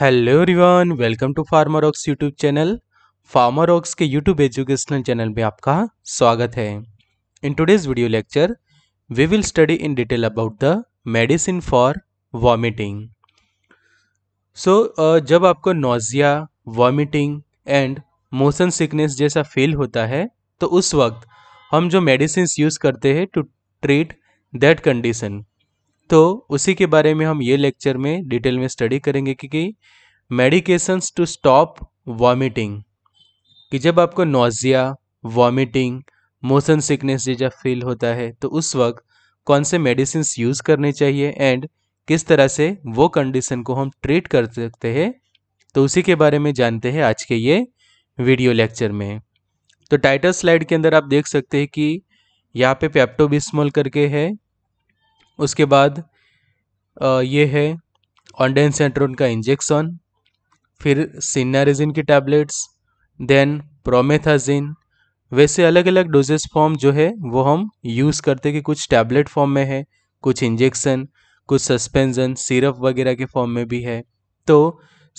Hello everyone welcome to farmer ox YouTube channel farmer ox के YouTube educational channel में आपका स्वागत है in today's video lecture we will study in detail about the medicine for vomiting so जब आपको nausea vomiting and motion sickness जैसा feel होता है तो उस वक्त हम जो मेडिसिन यूज़ करते हैं टू ट्रीट दैट कंडीशन तो उसी के बारे में हम ये लेक्चर में डिटेल में स्टडी करेंगे क्योंकि मेडिकेशंस टू स्टॉप वॉमिटिंग कि जब आपको नोज़िया वॉमिटिंग मोशन सिकनेस जैसा फील होता है तो उस वक्त कौन से मेडिसिन यूज़ करने चाहिए एंड किस तरह से वो कंडीशन को हम ट्रीट कर सकते हैं तो उसी के बारे में जानते हैं आज के ये वीडियो लेक्चर में तो टाइटल स्लाइड के अंदर आप देख सकते हैं कि यहाँ पे पैप्टोबिस्मोल करके है उसके बाद ये है ऑनडेन सेंट्रोन का इंजेक्शन फिर सिन्नारेजिन की टैबलेट्स देन प्रोमेथाजिन वैसे अलग अलग डोजेस फॉर्म जो है वो हम यूज़ करते कि कुछ टैबलेट फॉर्म में है कुछ इंजेक्शन कुछ सस्पेंजन सिरप वगैरह के फॉर्म में भी है तो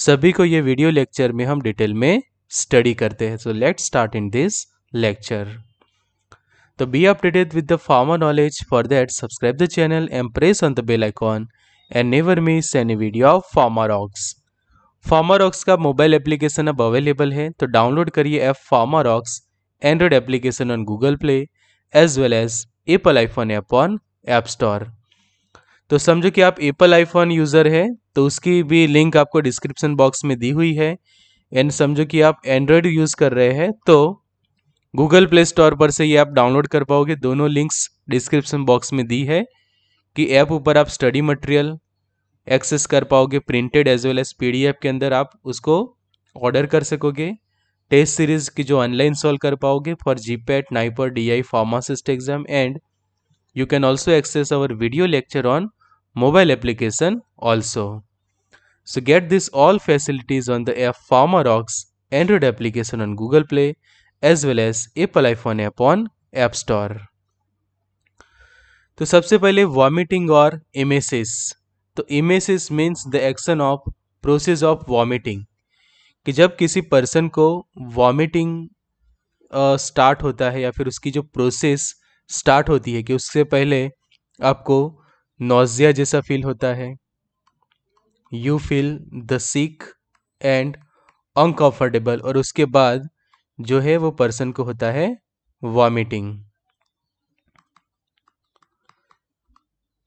सभी को ये वीडियो लेक्चर में हम डिटेल में स्टडी करते हैं so let start in this lecture to be updated with the pharma knowledge for that subscribe the channel and press on the bell icon and never miss any video of Farmer Rocks. Pharma Rocks का mobile application अब available है तो download करिए app Pharma Rocks Android application on Google Play as well as Apple iPhone app on App Store तो समझो कि आप Apple iPhone user है तो उसकी भी लिंक आपको डिस्क्रिप्शन बॉक्स में दी हुई है एंड समझो कि आप एंड्रॉयड यूज़ कर रहे हैं तो गूगल प्ले स्टोर पर से ये आप डाउनलोड कर पाओगे दोनों लिंक्स डिस्क्रिप्शन बॉक्स में दी है कि ऐप ऊपर आप स्टडी मटेरियल एक्सेस कर पाओगे printed as well as P के अंदर आप उसको ऑर्डर कर सकोगे टेस्ट सीरीज की जो ऑनलाइन सॉल्व कर पाओगे for GPAT NIPER D I pharmacist exam and you can also access our video lecture on application also so get this all facilities on the the Pharma Rocks Android application on Google Play as well as Apple iPhone app on App Store तो सबसे पहले vomiting और emeses तो emesis means the action of process of vomiting कि जब किसी person को vomiting start होता है या फिर उसकी जो प्रोसेस स्टार्ट होती है कि उससे पहले आपको नोजिया जैसा फील होता है you feel the sick and uncomfortable और उसके बाद जो है वो पर्सन को होता है वॉमिटिंग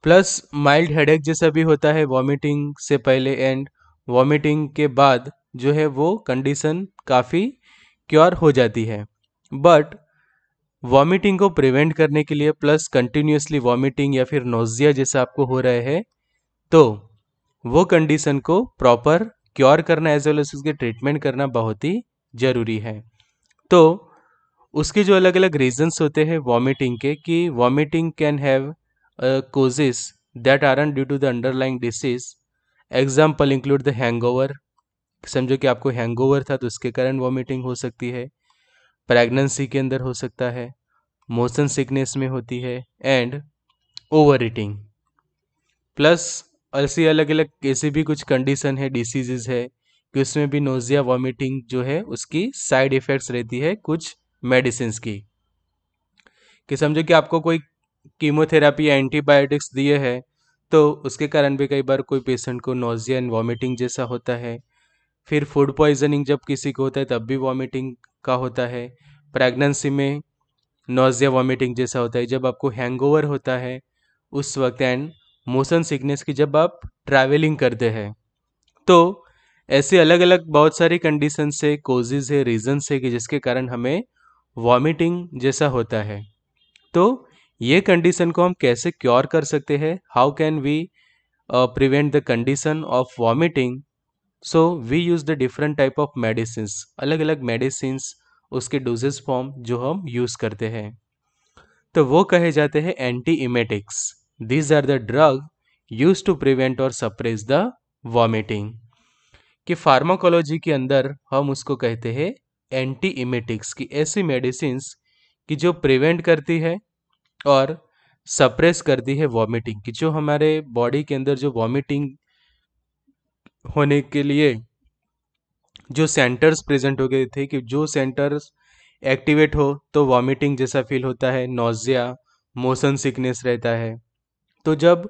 प्लस माइल्ड हेडेक जैसा भी होता है वॉमिटिंग से पहले एंड वॉमिटिंग के बाद जो है वो कंडीशन काफ़ी क्योर हो जाती है बट वॉमिटिंग को प्रिवेंट करने के लिए प्लस कंटिन्यूसली वॉमिटिंग या फिर नोजिया जैसा आपको हो रहा है तो वो कंडीशन को प्रॉपर क्योर करना एज वेल एज उसके ट्रीटमेंट करना बहुत ही ज़रूरी है तो उसके जो अलग अलग रीजंस होते हैं वॉमिटिंग के कि vomiting can have causes that are due to the underlying disease example include the over समझो कि आपको हैंग ओवर था तो उसके कारण वॉमिटिंग हो सकती है प्रेगनेंसी के अंदर हो सकता है मोशन सिकनेस में होती है एंड ओवर ईटिंग प्लस ऐसी अलग अलग ऐसे भी कुछ कंडीशन है डिसीजेज है कि उसमें भी नोज़िया वॉमिटिंग जो है उसकी साइड इफ़ेक्ट्स रहती है कुछ मेडिसिन की कि समझो कि आपको कोई कीमोथेरापी या एंटीबायोटिक्स दिए हैं तो उसके कारण भी कई बार कोई पेशेंट को नोज़िया एंड वॉमिटिंग जैसा होता है फिर फूड पॉइजनिंग जब किसी को होता है तब भी वॉमिटिंग का होता है प्रेगनेंसी में नोज़िया वॉमिटिंग जैसा होता है जब आपको हैंगओवर होता है उस वक्त एंड मोशन सिकनेस की जब आप ट्रैवलिंग करते हैं तो ऐसे अलग अलग बहुत सारी कंडीशन से कोजेज है रीजन्स है कि जिसके कारण हमें वॉमिटिंग जैसा होता है तो ये कंडीशन को हम कैसे क्योर कर सकते हैं how can we prevent the condition of vomiting so we use the different type of medicine अलग अलग मेडिसिन उसके डोजेज फॉर्म जो हम यूज़ करते हैं तो वो कहे जाते हैं anti emetics these are the drug use to prevent और सप्रेस द वॉमिटिंग कि फार्माकोलॉजी के अंदर हम उसको कहते हैं एंटी इमेटिक्स की ऐसी मेडिसिन कि जो प्रिवेंट करती है और सप्रेस करती है वॉमिटिंग की जो हमारे बॉडी के अंदर जो वॉमिटिंग होने के लिए जो सेंटर्स प्रेजेंट हो गए थे कि जो सेंटर्स एक्टिवेट हो तो वॉमिटिंग जैसा फील होता है नोजिया मोशन सिकनेस रहता है तो जब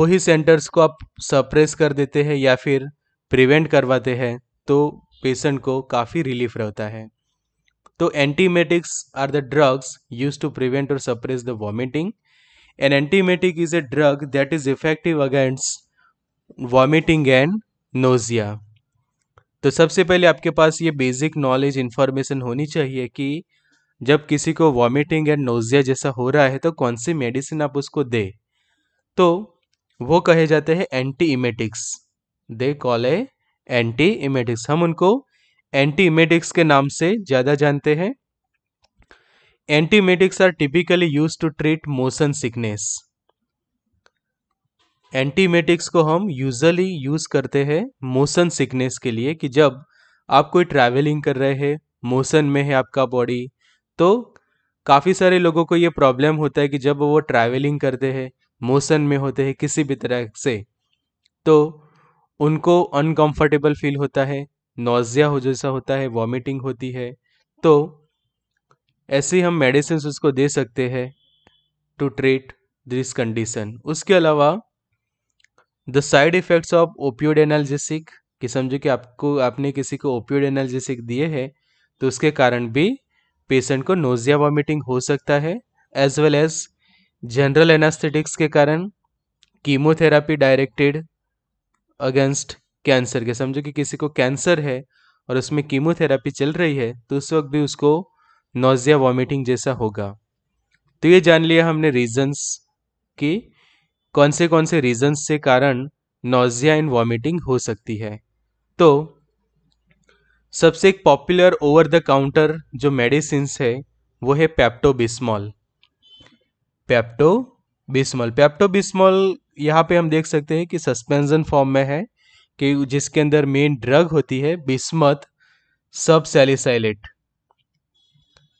वही सेंटर्स को आप सप्रेस कर देते हैं या फिर प्रिवेंट करवाते हैं तो पेशेंट को काफ़ी रिलीफ रहता है तो antiemetics are the drugs use to prevent और suppress the vomiting an antiemetic is a drug that is effective against vomiting and nausea तो सबसे पहले आपके पास ये बेसिक नॉलेज इन्फॉर्मेशन होनी चाहिए कि जब किसी को वॉमिटिंग एंड नोजिया जैसा हो रहा है तो कौन सी मेडिसिन आप उसको दे तो वो कहे जाते हैं anti emetics they call a anti emetics हम उनको एंटी इमेटिक्स के नाम से ज़्यादा जानते हैं antiemetics are typically use to treat motion sickness antiemetics को हम यूजली यूज करते हैं मोशन सिकनेस के लिए कि जब आप कोई ट्रैवलिंग कर रहे हैं मोशन में है आपका बॉडी तो काफ़ी सारे लोगों को ये प्रॉब्लम होता है कि जब वो ट्रैवलिंग करते हैं मोशन में होते हैं किसी भी तरह से तो उनको अनकंफर्टेबल फील होता है नोज़िया हो जैसा होता है वॉमिटिंग होती है तो ऐसे हम मेडिसिन उसको दे सकते हैं टू ट्रीट दिस कंडीशन उसके अलावा the side effects of opioid analgesic कि समझो कि आपको आपने किसी को ओपियोड एनाल्जेसिक दिए हैं तो उसके कारण भी पेशेंट को नोज़िया वॉमिटिंग हो सकता है as well as general anaesthetics के कारण कीमोथेरापी डायरेक्टेड अगेंस्ट कैंसर के समझो कि किसी को कैंसर है और उसमें कीमोथेरेपी चल रही है तो उस वक्त भी उसको नोजिया वॉमिटिंग जैसा होगा तो ये जान लिया हमने रीजंस कि कौन से कौन से रीजंस से कारण नोजिया एंड वॉमिटिंग हो सकती है तो सबसे एक पॉपुलर ओवर द काउंटर जो मेडिसिन है वो है पैप्टोबिस्मॉल पैप्टोबिस्मॉल पैप्टो यहाँ पे हम देख सकते हैं कि सस्पेंशन फॉर्म में है कि जिसके अंदर मेन ड्रग होती है बिस्मत सब सेलिसाइलेट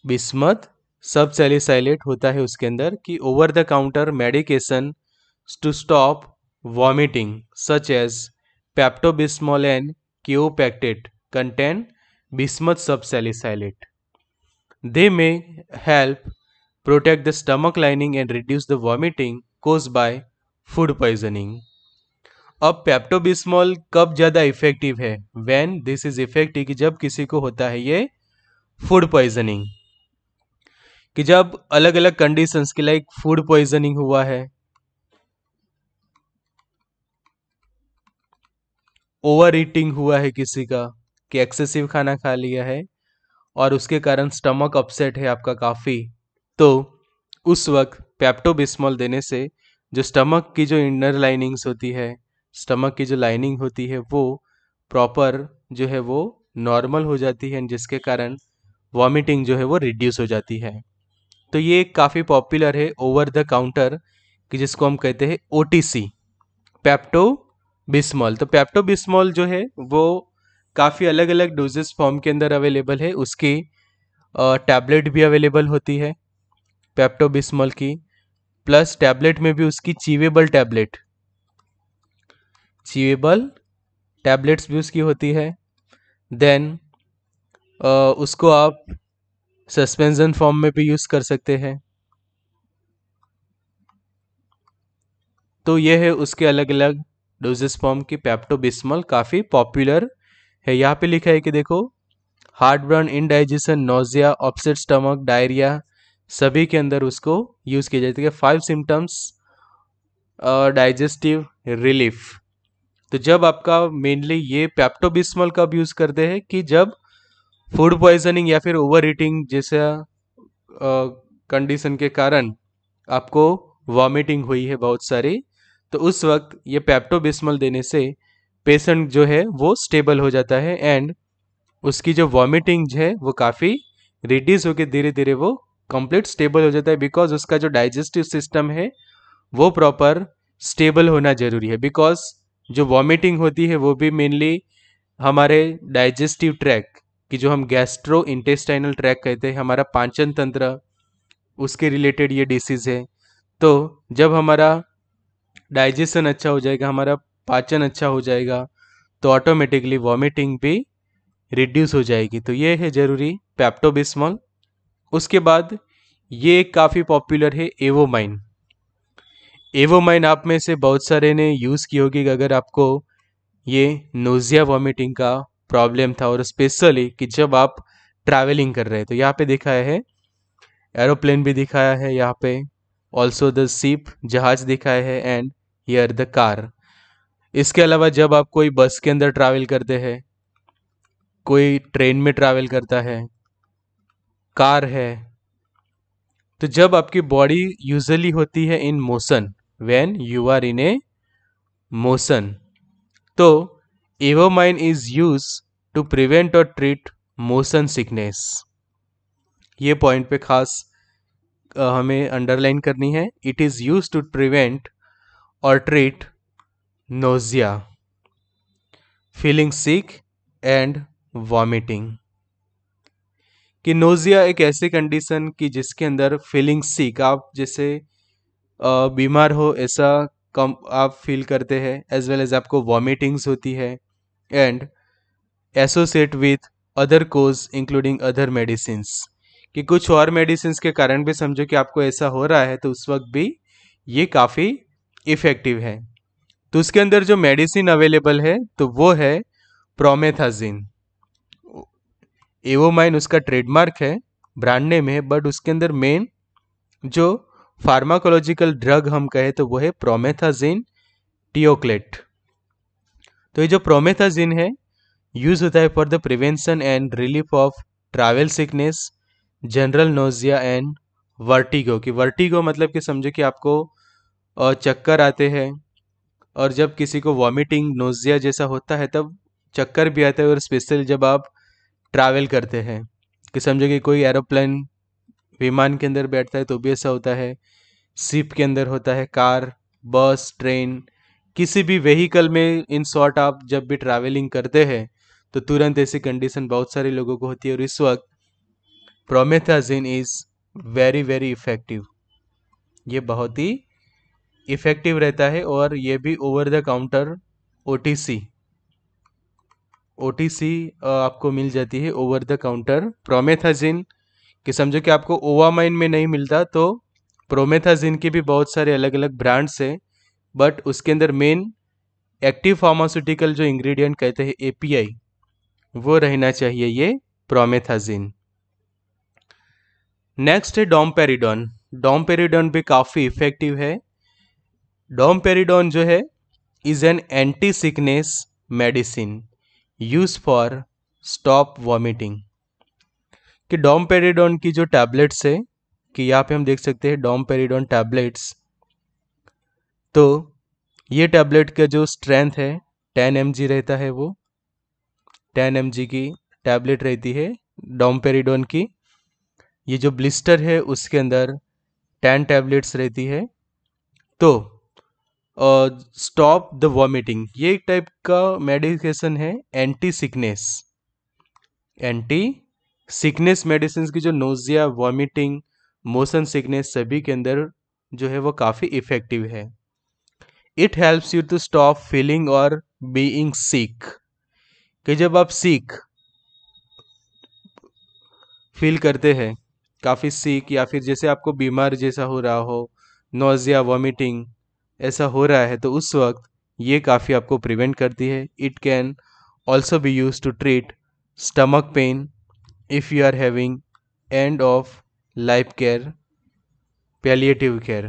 बिस्मत सब सेलिसाइलेट होता है उसके अंदर कि over the counter medication to stop vomiting such as Pepto Bismol and Kaopectate contain bismuth subsalicylate they may help protect the stomach lining and reduce the vomiting cause by food poisoning अब Pepto Bismol कब ज़्यादा effective है when this is effective कि जब किसी को होता है ये फूड पॉइजनिंग कि जब अलग अलग कंडीशंस के लाइक फूड पॉइजनिंग हुआ है ओवर ईटिंग हुआ है किसी का कि एक्सेसिव खाना खा लिया है और उसके कारण स्टमक अपसेट है आपका काफ़ी तो उस वक्त पैप्टोबिस्मॉल देने से जो स्टमक की जो इनर लाइनिंग्स होती है स्टमक की जो लाइनिंग होती है वो प्रॉपर जो है वो नॉर्मल हो जाती है जिसके कारण वॉमिटिंग जो है वो रिड्यूस हो जाती है तो ये काफ़ी पॉपुलर है ओवर द काउंटर कि जिसको हम कहते हैं ओ टी सी पैप्टो बिस्मॉल तो पैप्टो बिस्मॉल जो है वो काफ़ी अलग अलग डोजेस फॉर्म के अंदर अवेलेबल है उसकी टैबलेट भी अवेलेबल होती है पैप्टो बिस्मॉल की प्लस टैबलेट में भी उसकी चीवेबल टैबलेट चीवेबल टैबलेट्स भी उसकी होती है देन उसको आप सस्पेंशन फॉर्म में भी यूज़ कर सकते हैं तो ये है उसके अलग अलग डोजेस फॉर्म की पैप्टोबिस्मल काफ़ी पॉपुलर है यहाँ पे लिखा है कि देखो heartburn indigestion nausea upset stomach diarrhoea सभी के अंदर उसको यूज़ किया जाता है फाइव सिम्टम्स डाइजेस्टिव रिलीफ तो जब आपका मेनली ये पैप्टोबिस्मल कब यूज़ करते हैं कि जब फूड पॉइजनिंग या फिर ओवर ईटिंग जैसा कंडीशन के कारण आपको वॉमिटिंग हुई है बहुत सारी तो उस वक्त ये पैप्टोबिस्मल देने से पेशेंट जो है वो स्टेबल हो जाता है एंड उसकी जो वॉमिटिंग है वो काफ़ी रिड्यूस होकर धीरे धीरे वो कंप्लीट स्टेबल हो जाता है बिकॉज उसका जो डाइजेस्टिव सिस्टम है वो प्रॉपर स्टेबल होना जरूरी है बिकॉज जो वॉमिटिंग होती है वो भी मेनली हमारे डाइजेस्टिव ट्रैक कि जो हम गैस्ट्रो इंटेस्टाइनल ट्रैक कहते हैं हमारा पाचन तंत्र उसके रिलेटेड ये डिसीज़ है तो जब हमारा डाइजेशन अच्छा हो जाएगा हमारा पाचन अच्छा हो जाएगा तो ऑटोमेटिकली वॉमिटिंग भी रिड्यूस हो जाएगी तो ये है ज़रूरी पैप्टोबिस्मॉल उसके बाद ये काफ़ी पॉपुलर है एवोमाइन एवोमाइन आप में से बहुत सारे ने यूज़ की होगी अगर आपको ये नोज़िया वॉमिटिंग का प्रॉब्लम था और स्पेशली कि जब आप ट्रैवलिंग कर रहे हैं तो यहाँ पे दिखाया है एरोप्लेन भी दिखाया है यहाँ पे ऑल्सो द सीप जहाज दिखाया है एंड हियर द कार इसके अलावा जब आप कोई बस के अंदर ट्रैवल करते हैं कोई ट्रेन में ट्रैवल करता है कार है तो जब आपकी बॉडी यूजली होती है in motion when you are in a motion तो Avomine is use to prevent और ट्रीट मोशन सिकनेस ये पॉइंट पे खास हमें अंडरलाइन करनी है it is use to prevent और treat nausea feeling sick and vomiting कि नोज़िया एक ऐसी कंडीशन कि जिसके अंदर फीलिंग सीक आप जैसे बीमार हो ऐसा कम आप फील करते हैं एज वेल एज आपको वॉमिटिंग्स होती है and associate with other cause including other medicine कि कुछ और मेडिसिन के कारण भी समझो कि आपको ऐसा हो रहा है तो उस वक्त भी ये काफ़ी इफ़ेक्टिव है तो उसके अंदर जो मेडिसिन अवेलेबल है तो वो है प्रोमेथाजिन एवोमाइन उसका ट्रेडमार्क है ब्रांड नेम है बट उसके अंदर मेन जो फार्माकोलॉजिकल ड्रग हम कहें तो वो है प्रोमेथाजिन टीओक्लेट तो ये जो प्रोमेथाजिन है यूज होता है for the prevention and relief of travel sickness general nausea and vertigo की वर्टिगो मतलब कि समझो कि आपको चक्कर आते हैं और जब किसी को वॉमिटिंग नोजिया जैसा होता है तब चक्कर भी आता है और स्पेशल जब आप ट्रैवल करते हैं कि समझो कि कोई एरोप्लेन विमान के अंदर बैठता है तो भी ऐसा होता है सिप के अंदर होता है कार बस ट्रेन किसी भी व्हीकल में इन शॉर्ट आप जब भी ट्रैवलिंग करते हैं तो तुरंत ऐसी कंडीशन बहुत सारे लोगों को होती है और इस वक्त promethazine is very very effective ये बहुत ही इफ़ेक्टिव रहता है और ये भी ओवर द काउंटर ओ ओ आपको मिल जाती है ओवर द काउंटर प्रोमेथाजिन कि समझो कि आपको ओवामाइन में नहीं मिलता तो प्रोमेथाजिन के भी बहुत सारे अलग अलग ब्रांड्स हैं बट उसके अंदर मेन एक्टिव फार्मास्यूटिकल जो इंग्रेडिएंट कहते हैं एपीआई वो रहना चाहिए ये प्रोमेथाजिन नेक्स्ट है डोमपेरिडॉन डोमपेरिडॉन भी काफ़ी इफेक्टिव है डोमपेरिडॉन जो है is an anti sickness medicine use for stop vomiting कि पेरीडोन की जो टैबलेट्स है कि यहाँ पे हम देख सकते हैं पेरीडोन टैबलेट्स तो ये टैबलेट का जो स्ट्रेंथ है टेन एम रहता है वो टेन एम की टैबलेट रहती है डोमपेरिडोन की ये जो ब्लिस्टर है उसके अंदर टेन टैबलेट्स रहती है तो स्टॉप द वॉमिटिंग ये एक टाइप का मेडिकेशन है anti sickness anti sickness medicine की जो नोजिया वॉमिटिंग मोशन सिकनेस सभी के अंदर जो है वो काफ़ी इफेक्टिव है it helps you to stop feeling और बीइंग सीख कि जब आप सीख फील करते हैं काफ़ी सीख या फिर जैसे आपको बीमार जैसा हो रहा हो नोजिया वॉमिटिंग ऐसा हो रहा है तो उस वक्त ये काफ़ी आपको प्रिवेंट करती है it can also be use to treat stomach pain if you are having end of life care palliative care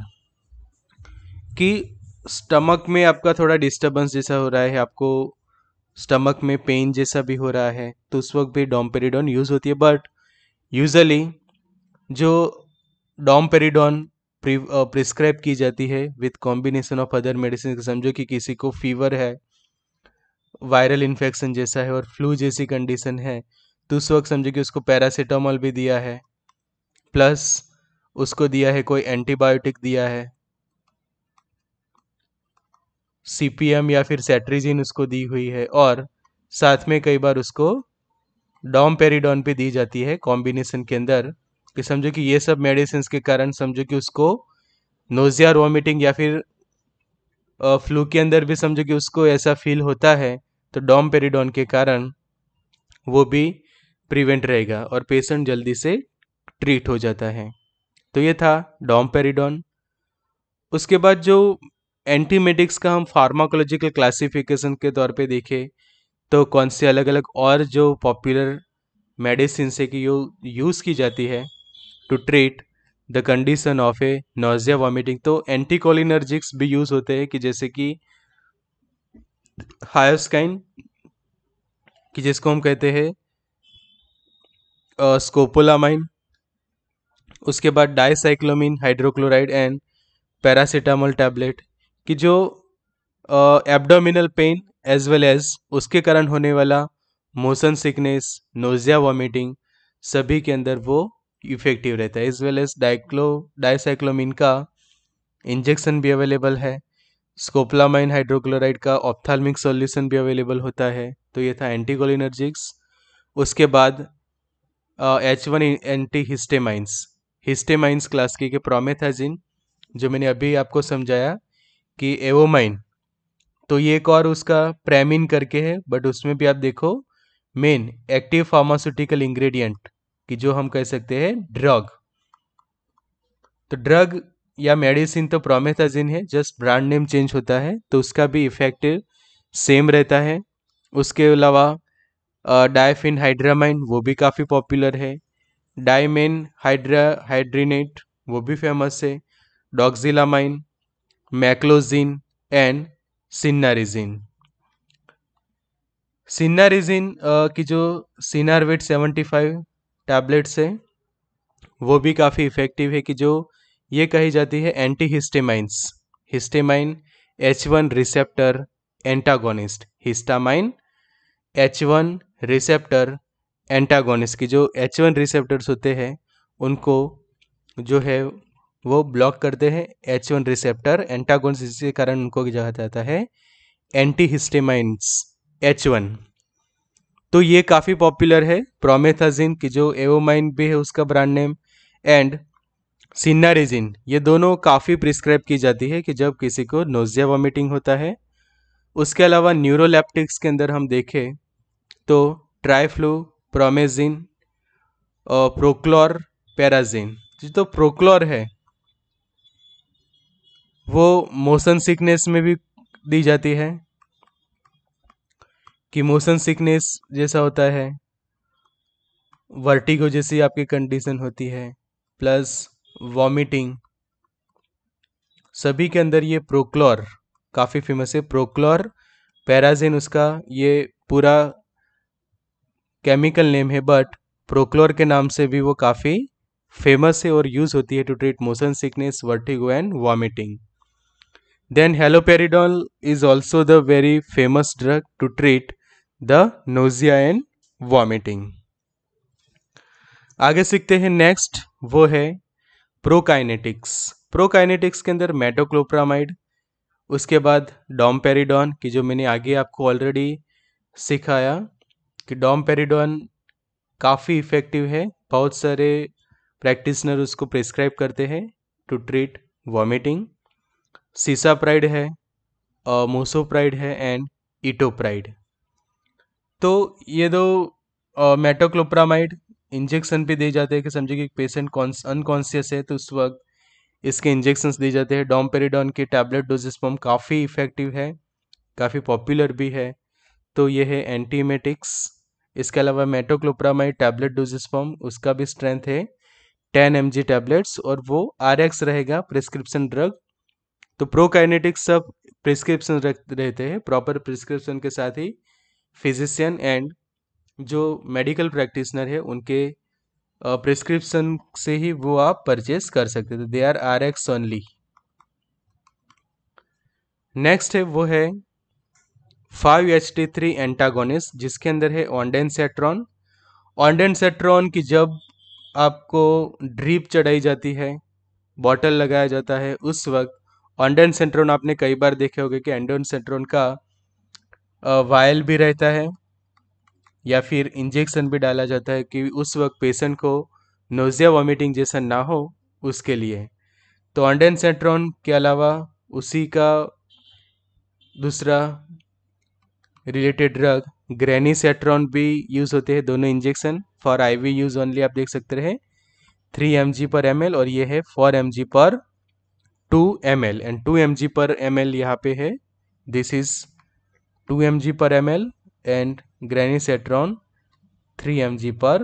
कि स्टमक में आपका थोड़ा डिस्टर्बेंस जैसा हो रहा है आपको स्टमक में पेन जैसा भी हो रहा है तो उस वक्त भी डोमपेरिडोन यूज़ होती है बट यूजली जो डोमपेरिडोन प्रिस्क्राइब की जाती है with combination of other medicine समझो कि किसी को फीवर है वायरल इन्फेक्शन जैसा है और फ्लू जैसी कंडीशन है तो उस वक्त समझो कि उसको पैरासीटामोल भी दिया है प्लस उसको दिया है कोई एंटीबायोटिक दिया है सीपीएम या फिर सेट्रीजिन उसको दी हुई है और साथ में कई बार उसको डॉम पेरीडॉन पे दी जाती है कॉम्बिनेशन के अंदर कि समझो कि ये सब मेडिसिन के कारण समझो कि उसको नोजिया वॉमिटिंग या फिर फ्लू के अंदर भी समझो कि उसको ऐसा फील होता है तो डॉम पेरीडोन के कारण वो भी प्रिवेंट रहेगा और पेशेंट जल्दी से ट्रीट हो जाता है तो ये था डॉम पेरीडोन उसके बाद जो एंटीमेटिक्स का हम फार्माकोलॉजिकल क्लासिफिकेशन के तौर पे देखें तो कौन से अलग अलग और जो पॉपुलर मेडिसिन से कि यूज़ की जाती है to treat the condition of a nausea vomiting तो एंटीकोलिनर्जिक्स भी यूज होते हैं कि जैसे कि हायोस्काइन कि जिसको हम कहते हैं स्कोपोलामाइन उसके बाद dicyclomine hydrochloride and paracetamol tablet कि जो abdominal pain as well as उसके कारण होने वाला मोशन सिकनेस नोजिया वॉमिटिंग सभी के अंदर वो इफेक्टिव रहता है as well as dicyclo dicyclomine का इंजेक्शन भी अवेलेबल है स्कोपलामाइन हाइड्रोक्लोराइड का ऑप्थाल्मिक सॉल्यूशन भी अवेलेबल होता है तो ये था एंटीकोलिनर्जिक्स उसके बाद H one anti histamines histamines class की के प्रोमेथाजिन जो मैंने अभी आपको समझाया कि एवोमाइन तो ये एक और उसका प्रेमिन करके है बट उसमें भी आप देखो मेन एक्टिव फार्मास्यूटिकल इंग्रेडिएंट कि जो हम कह सकते हैं ड्रग तो ड्रग या मेडिसिन तो प्रोमेथाजिन है जस्ट ब्रांड नेम चेंज होता है तो उसका भी इफेक्ट सेम रहता है उसके अलावा डायफिन हाइड्रामाइन वो भी काफ़ी पॉपुलर है डायमेन हाइड्रा हाइड्रीनेट वो भी फेमस है डॉक्जिलामाइन मैक्लोजिन एंड सिन्नारिजिन सिन्नारिजिन की जो सिनारवेट सेवेंटी फाइव टैबलेट्स है वो भी काफ़ी इफ़ेक्टिव है कि जो ये कही जाती है anti histamines histamine H one receptor antagonist histamine H one receptor antagonist की जो एच वन रिसेप्टर्स होते हैं उनको जो है वो ब्लॉक करते हैं एच वन रिसेप्टर एंटागोनिस्ट जिसके कारण उनको कहा जाता है एंटी हिस्टेमाइंस एच वन तो ये काफ़ी पॉपुलर है प्रोमेथाजिन की जो एवोमाइन भी है उसका ब्रांड नेम एंड सिन्नारेजिन ये दोनों काफ़ी प्रिस्क्राइब की जाती है कि जब किसी को नोजिया वॉमिटिंग होता है उसके अलावा न्यूरोलैप्टिक्स के अंदर हम देखें तो ट्राइफ्लू प्रोमेजिन प्रोक्लोर पैराजिन जो तो प्रोक्लोर है वो मोशन सिकनेस में भी दी जाती है कि मोशन सिकनेस जैसा होता है वर्टिगो जैसी आपकी कंडीशन होती है प्लस वॉमिटिंग सभी के अंदर ये प्रोक्लोर काफ़ी फेमस है प्रोक्लोर पैराजिन उसका ये पूरा केमिकल नेम है बट प्रोक्लोर के नाम से भी वो काफ़ी फेमस है और यूज़ होती है to treat motion sickness vertigo and vomiting then haloperidol is also the very famous drug to treat the nausea and vomiting आगे सीखते हैं नेक्स्ट वो है प्रोकाइनेटिक्स प्रोकाइनेटिक्स के अंदर मेटोक्लोप्रामाइड उसके बाद डोमपेरिडॉन की जो मैंने आगे आपको ऑलरेडी सिखाया कि डोमपेरिडॉन काफ़ी इफ़ेक्टिव है बहुत सारे प्रैक्टिसनर उसको प्रिस्क्राइब करते हैं टू ट्रीट वॉमिटिंग सीसाप्राइड है मोसोप्राइड है एंड इटोप्राइड तो ये दो मेटोक्लोप्रामाइड इंजेक्शन पे दिए जाते हैं कि समझिए कि पेशेंट अनकॉन्सियस है तो उस वक्त इसके इंजेक्शंस दिए जाते हैं डोमपेरिडॉन के टैबलेट डोजेस फॉर्म काफ़ी इफ़ेक्टिव है काफ़ी पॉपुलर भी है तो ये है एंटीमेटिक्स इसके अलावा मेटोक्लोप्रामाइड टैबलेट डोजेस फॉर्म उसका भी स्ट्रेंथ है टेन एम जी टैबलेट्स और वो आर एक्स रहेगा प्रिस्क्रिप्शन ड्रग तो प्रोकाइनेटिक्स सब प्रिस्क्रिप्शन रहते हैं प्रॉपर प्रिस्क्रिप्शन के साथ ही फिजिशियन एंड जो मेडिकल प्रैक्टिसनर है उनके प्रिस्क्रिप्शन से ही वो आप परचेस कर सकते थे they are R X only next है वो है five H T three antagonist जिसके अंदर है ऑनडेनसेट्रॉन ऑनडेनसेट्रॉन की जब आपको ड्रीप चढ़ाई जाती है बॉटल लगाया जाता है उस वक्त ऑनडेनसेट्रॉन आपने कई बार देखे होंगे कि एंडोनसेट्रॉन का वायल भी रहता है या फिर इंजेक्शन भी डाला जाता है कि उस वक्त पेशेंट को नोजिया वॉमिटिंग जैसा ना हो उसके लिए तो अंडन सेंट्रॉन के अलावा उसी का दूसरा रिलेटेड ड्रग ग्रैनी सेट्रॉन भी यूज़ होते हैं दोनों injection for IV use only आप देख सकते हैं three M G per M L और ये है four M G per two M L and two M G per M L यहाँ पे है this is two M G per M L and three M G per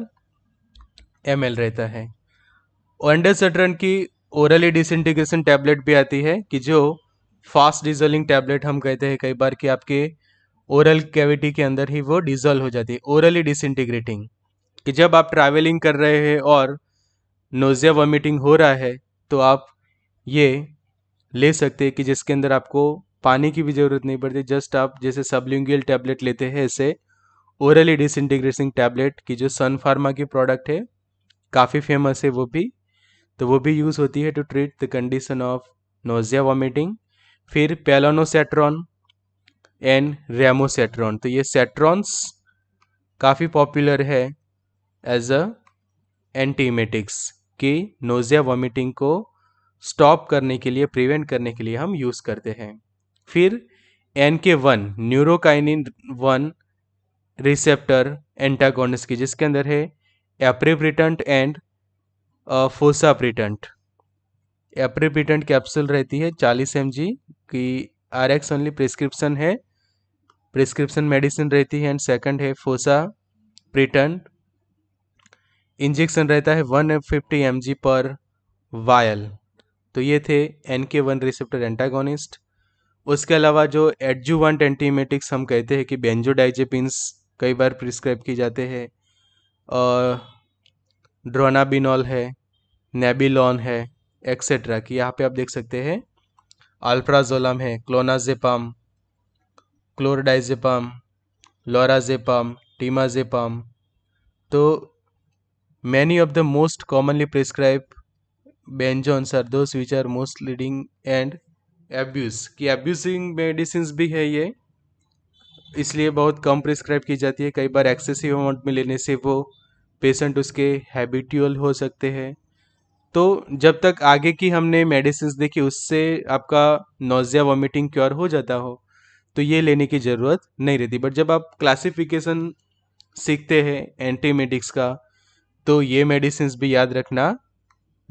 M L रहता है ओंडेसेट्रन की orally disintegration tablet भी आती है कि जो फास्ट डिजलिंग टैबलेट हम कहते हैं कई बार कि आपके ओरल कैविटी के अंदर ही वो डिजल्व हो जाती है ओरली डिसइंटीग्रेटिंग कि जब आप ट्रैवलिंग कर रहे हैं और नोजिया वॉमिटिंग हो रहा है तो आप ये ले सकते हैं कि जिसके अंदर आपको पानी की भी ज़रूरत नहीं पड़ती जस्ट आप जैसे सबलिंगल टैबलेट लेते हैं ऐसे ओरली डिसइंटीग्रेसिंग टैबलेट की जो सन फार्मा की प्रोडक्ट है काफ़ी फेमस है वो भी तो वो भी यूज़ होती है to treat the condition of nausea vomiting फिर पेलोनोसेट्रॉन एंड रेमोसेट्रॉन तो ये सेट्रॉन्स काफ़ी पॉपुलर है एज अ एंटीमेटिक्स कि नोजिया वॉमिटिंग को स्टॉप करने के लिए प्रिवेंट करने के लिए हम यूज़ करते हैं फिर N K one neurokinin one receptor antagonist की जिसके अंदर है एप्रिप्रिटेंट एंड फोसाप्रिटेंट एप्रिप्रिटेंट कैप्सूल रहती है चालीस एम जी की आर एक्स ओनली प्रिस्क्रिप्शन है प्रिस्क्रिप्शन मेडिसिन रहती है एंड सेकंड है फोसा प्रिटन इंजेक्शन रहता है वन फिफ्टी एम जी पर वायल तो ये थे N K one receptor antagonist उसके अलावा जो एडजुवेंट एंटीमेटिक्स हम कहते हैं कि बेंजोडाइजेपिन्स कई बार प्रिस्क्राइब किए जाते हैं और ड्रोनाबिनॉल है नेबिलॉन है एक्सेट्रा कि यहाँ पे आप देख सकते हैं अल्फ्राजोलम है क्लोनाजेपाम क्लोरडाइजेपाम लोराजेपाम टीमाजेपाम तो many of the most commonly prescribe benzodiazepines which are most leading and abuse कि एब्यूजिंग मेडिसिन भी है ये इसलिए बहुत कम प्रिस्क्राइब की जाती है कई बार एक्सेसिव अमाउंट में लेने से वो पेशेंट उसके हैबिटुअल हो सकते हैं तो जब तक आगे की हमने मेडिसिन देखी उससे आपका नोज़िया वॉमिटिंग क्योर हो जाता हो तो ये लेने की ज़रूरत नहीं रहती बट जब आप क्लासिफिकेशन सीखते हैं एंटीमेटिक्स का तो ये मेडिसिन भी याद रखना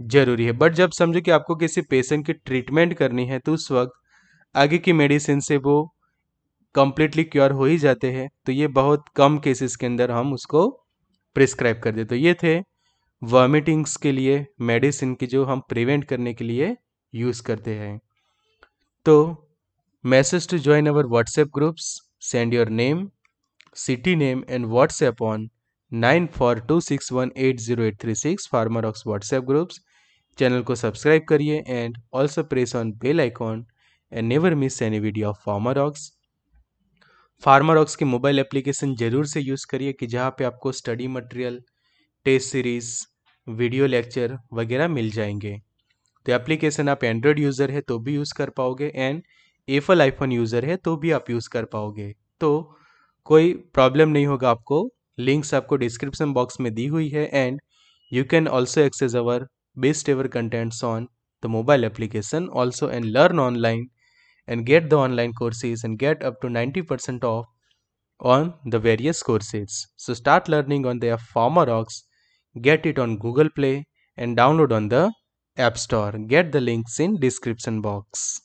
ज़रूरी है बट जब समझो कि आपको किसी पेशेंट की ट्रीटमेंट करनी है तो उस वक्त आगे की मेडिसिन से वो कम्प्लीटली क्योर हो ही जाते हैं तो ये बहुत कम केसेस के अंदर हम उसको प्रिस्क्राइब कर देते तो ये थे वॉमिटिंग्स के लिए मेडिसिन की जो हम प्रिवेंट करने के लिए यूज़ करते हैं तो message to join our WhatsApp groups send your name city name and WhatsApp on nine four two six one eight eight zero six Pharma Rocks WhatsApp groups channel को सब्सक्राइब करिए and also press on bell icon and never miss any video of Pharma Rocks Pharma Rocks की mobile application ज़रूर से use करिए कि जहाँ पे आपको study material test series video lecture वगैरह मिल जाएंगे तो एप्लीकेशन आप एंड्रॉयड यूज़र है तो भी यूज़ कर पाओगे एंड एफल आईफोन यूज़र है तो भी आप यूज़ कर पाओगे तो कोई प्रॉब्लम नहीं होगा आपको लिंक्स आपको डिस्क्रिप्शन बॉक्स में दी हुई है and you can also access our best ever contents on the mobile application also and learn online and get the online courses and get up to ninety percent off on the various courses so start learning on the Pharma Rocks get it on Google Play and download on the App Store get the links in description box